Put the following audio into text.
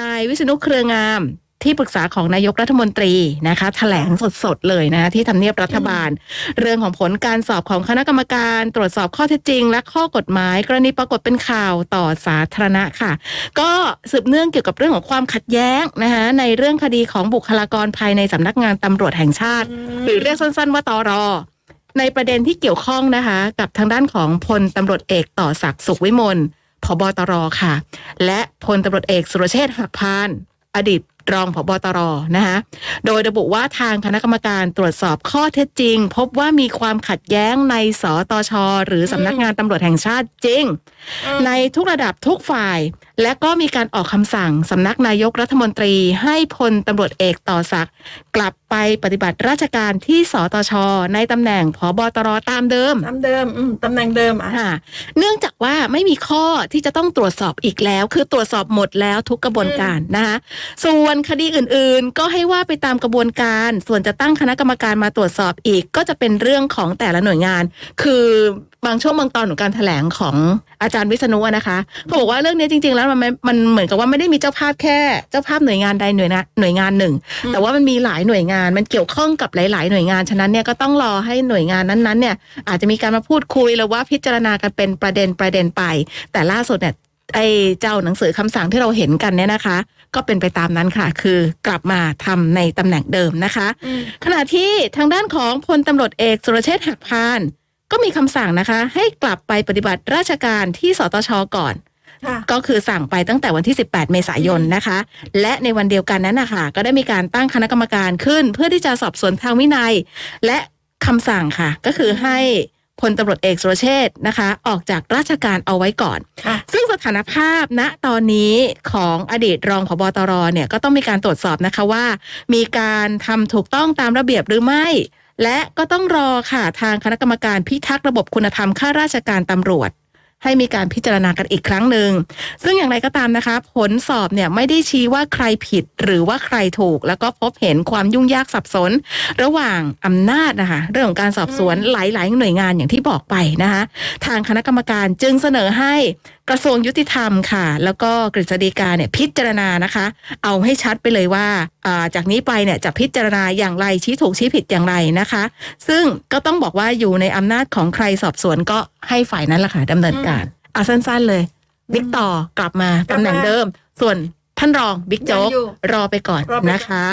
นายวิษณุเครืองาม ที่ปรึกษาของนายกรัฐมนตรีนะคะถแถลงสดๆ เลยนะที่ทำเนียบรัฐบาล เรื่องของผลการสอบของคณะกรรมการ ตรวจสอบข้อเท็จจริง และข้อกฎหมาย กรณีปรากฏเป็นข่าวต่อสาธารณะค่ะ ก็สืบเนื่องเกี่ยวกับเรื่องของความขัดแย้งนะคะในเรื่องคดีของบุคลากรภายในสำนักงานตำรวจแห่งชาติ หรือเรียกสั้น ๆ ว่าตอรอในประเด็นที่เกี่ยวข้องนะคะกับทางด้านของพลตำรวจเอกต่อศักดิ์สุขวิมลผบตรค่ะ และพลตำรวจเอก สุรเชษฐ์หักพานอดีตรองผบตร นะคะโดยระบุว่าทาง คณะกรรมการตรวจสอบข้อเท็จจริง พบว่ามีความขัดแย้งใน สตช หรือสำนักงานตำรวจแห่งชาติจริง ในทุก ระดับทุกฝ่ายและก็มีการออกคำสั่งสำนักนายกรัฐมนตรีให้พลตำรวจเอกต่อศัก กลับไปปฏิบัติราชการที่สตช ในตำแหน่งผบตรตามเดิมตามเดิมตำแหน่งเดิมอ่ะเนื่องจากว่าไม่มีข้อที่จะต้องตรวจสอบอีกแล้ว คือตรวจสอบหมดแล้วทุกกระบวนการนะคะส่วนคดีอื่น ๆ ก็ให้ว่าไปตามกระบวนการ ส่วนจะตั้งคณะกรรมการมาตรวจสอบอีก ก็จะเป็นเรื่องของแต่ละหน่วยงานคือบางช่วงบางตอนของการถแถลงของอาจารย์วิษณุนะคะเขาบอกว่าเรื่องนี้จริงๆ แล้วมันมันเหมือนกับว่าไม่ได้มีเจ้าภาพแค่ เจ้าภาพหน่วยงานใดหน่วยนะหน่วยงานหนึ่ง แต่ว่ามันมีหลายหน่วยงานมันเกี่ยวข้องกับหลาย ๆ หน่วยงานฉะนั้นเนี่ยก็ต้องรอให้หน่วยงานนั้นๆเนี่ยอาจจะมีการมาพูดคุยหรือว่าพิจารณากันเป็นประเด็นประเด็นไป แต่ล่าสุดเนี่ยไอ้เจ้าหนังสือคำสั่งที่เราเห็นกันเนี่ยนะคะ ก็เป็นไปตามนั้นค่ะ คือกลับมาทำในตำแหน่งเดิมนะคะ ขณะที่ทางด้านของพลตำรวจเอกสุรเชษฐ์หักพานก็มีคำสั่งนะคะ ให้กลับไปปฏิบัติราชการที่สตชก่อน ก็คือสั่งไปตั้งแต่วันที่ 18 เมษายนนะคะ และในวันเดียวกันนั้นนะคะ ก็ได้มีการตั้งคณะกรรมการขึ้น เพื่อที่จะสอบสวนทางวินัย และคำสั่งค่ะก็คือให้พลตำรวจเอกสุรเชษนะคะ ออกจากราชการเอาไว้ก่อน ซึ่งสถานภาพณตอนนี้ของอดีตรองผบตรเนี่ย ก็ต้องมีการตรวจสอบนะคะว่า มีการทำถูกต้องตามระเบียบหรือไม่ และก็ต้องรอค่ะ ทางคณะกรรมการพิทักษ์ระบบคุณธรรมข้าราชการตำรวจให้มีการพิจารณากันอีกครั้งหนึ่ง ซึ่งอย่างไรก็ตามนะคะ ผลสอบเนี่ยไม่ได้ชี้ว่าใครผิดหรือว่าใครถูก แล้วก็พบเห็นความยุ่งยากสับสน ระหว่างอำนาจนะคะ เรื่องของการสอบสวนหลาย ๆ หน่วยงานอย่างที่บอกไปนะคะ ทางคณะกรรมการจึงเสนอให้กระทรวงยุติธรรมค่ะ แล้วก็กฤษฎีกาเนี่ยพิจารณานะคะ เอาให้ชัดไปเลยว่าจากนี้ไปเนี่ยจะพิจารณาอย่างไรชี้ถูกชี้ผิดอย่างไรนะคะ ซึ่งก็ต้องบอกว่าอยู่ในอำนาจของใครสอบสวนก็ให้ฝ่ายนั้นละค่ะดำเนินการอ่ะสั้นๆเลยบิ๊กต่อกลับมาตำแหน่งเดิม ส่วนท่านรองบิ๊กโจ๊ก รอไปก่อนนะคะ